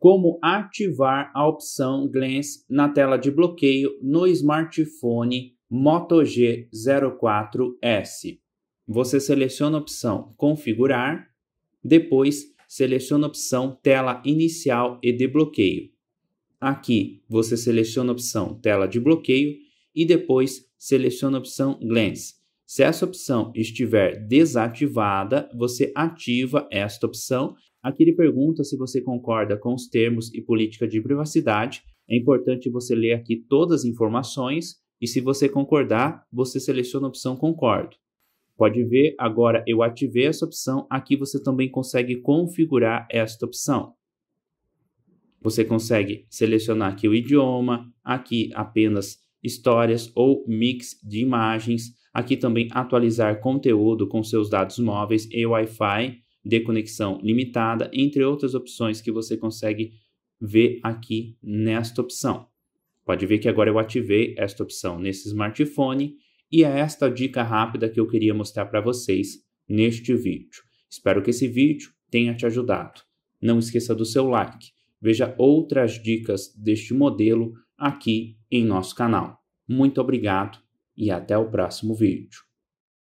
como ativar a opção Glance na tela de bloqueio no smartphone Moto G04S. Você seleciona a opção Configurar, depois seleciona a opção Tela Inicial e de Bloqueio. Aqui você seleciona a opção Tela de Bloqueio e depois seleciona a opção Glance. Se essa opção estiver desativada, você ativa esta opção Aqui ele pergunta se você concorda com os termos e política de privacidade. É importante você ler aqui todas as informações e se você concordar, você seleciona a opção concordo. Pode ver, agora eu ativei essa opção, aqui você também consegue configurar esta opção. Você consegue selecionar aqui o idioma, aqui apenas histórias ou mix de imagens, aqui também atualizar conteúdo com seus dados móveis e Wi-Fi, de conexão limitada, entre outras opções que você consegue ver aqui nesta opção. Pode ver que agora eu ativei esta opção nesse smartphone e é esta dica rápida que eu queria mostrar para vocês neste vídeo. Espero que esse vídeo tenha te ajudado. Não esqueça do seu like. Veja outras dicas deste modelo aqui em nosso canal. Muito obrigado e até o próximo vídeo.